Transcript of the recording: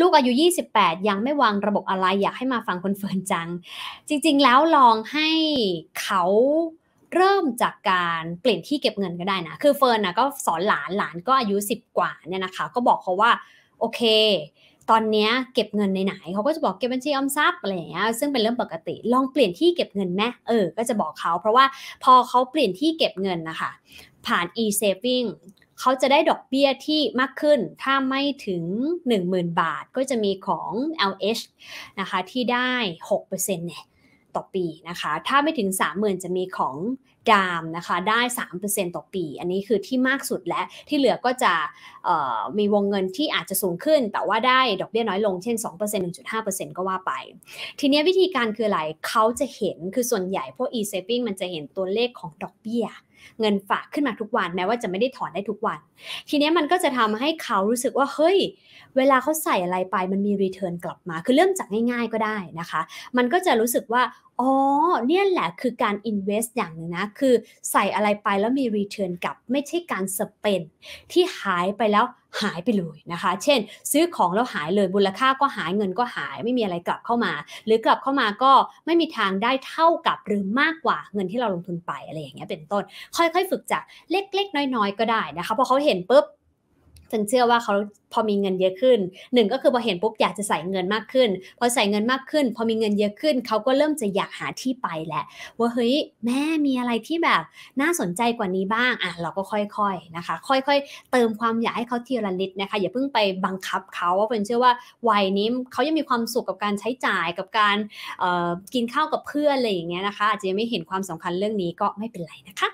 ลูกอายุ 28 ยังไม่วางระบบอะไรอยากให้มาฟังคนเฟิร์นจัง จริงๆ แล้วลองให้เขาเริ่มจากการเปลี่ยนที่เก็บเงินก็ได้นะ คือเฟิร์นนะก็สอนหลาน หลานก็อายุ 10 กว่าเนี่ยนะคะ ก็บอกเขาว่าโอเค ตอนนี้เก็บเงินในไหนเขาก็จะบอกเก็บบัญชีออมทรัพย์อะไรอย่างเงี้ยซึ่งเป็นเรื่องปกติ ลองเปลี่ยนที่เก็บเงินไหมเออ ก็จะบอกเขาเพราะว่าพอเขาเปลี่ยนที่เก็บเงินนะคะผ่าน e-saving เขาจะได้ดอกเบี้ยที่มากขึ้น ถ้าไม่ถึง 10,000 บาทก็จะมีของ LH นะคะ ที่ได้ 6%เนี่ย่อปีนะคะถ้าไม่ถึง 30,000 จะมีของดามนะคะได้ 3%ต่อปี อันนี้คือที่มากสุดและที่เหลือก็จะมีวงเงินที่อาจจะสูงขึ้น แต่ว่าได้ดอกเบี้ยน้อยลงเช่น 2% 1.5%ก็ว่าไป ทีนี้วิธีการคืออะไรเขาจะเห็นคือส่วนใหญ่พวก e-saving มันจะเห็นตัวเลขของดอกเบี้ย เงินฝากขึ้นมาทุกวัน แม้ว่าจะไม่ได้ถอนได้ทุกวัน ทีนี้มันก็จะทำให้เขารู้สึกว่าเฮ้ยเวลาเขาใส่อะไรไป มันมีรีเทิร์นกลับมา คือเริ่มจากง่ายๆก็ได้นะคะ มันก็จะรู้สึกว่าอ๋อเนี่ยแหละคือการ invest อย่างหนึ่งนะคือใส่อะไรไปแล้วมี return กลับไม่ใช่การ spend ที่หายไปแล้วหายไปเลยนะคะ เช่น ซื้อของแล้วหายเลยมูลค่าก็หายเงินก็หายไม่มีอะไรกลับเข้ามา หรือกลับเข้ามาก็ไม่มีทางได้เท่ากับหรือมากกว่าเงินที่เราลงทุนไปอะไรอย่างเงี้ยเป็นต้นค่อยๆ ฝึกจากเล็กๆ น้อย ๆก็ได้นะคะพอเขาเห็นปุ๊บฉันเชื่อว่าเขาพอมีเงินเยอะขึ้นหนึ่งก็คือพอเห็นปุ๊บอยากจะใส่เงินมากขึ้นพอใส่เงินมากขึ้นพอมีเงินเยอะขึ้นเขาก็เริ่มจะอยากหาที่ไปแหละ ว่าเฮ้ยแม่มีอะไรที่แบบน่าสนใจกว่านี้บ้างอ่ะเราก็ค่อยๆนะคะ ค่อยๆ เติมความอยากให้เขาทีละนิดนะคะอย่าเพิ่งไปบังคับเขาว่าเป็นเชื่อว่าวัยนี้เขายังมีความสุขกับการใช้จ่ายกับการกินข้าวกับเพื่อนอะไรอย่างเงี้ยนะคะอาจจะยังไม่เห็นความสำคัญเรื่องนี้ก็ไม่เป็นไรนะคะ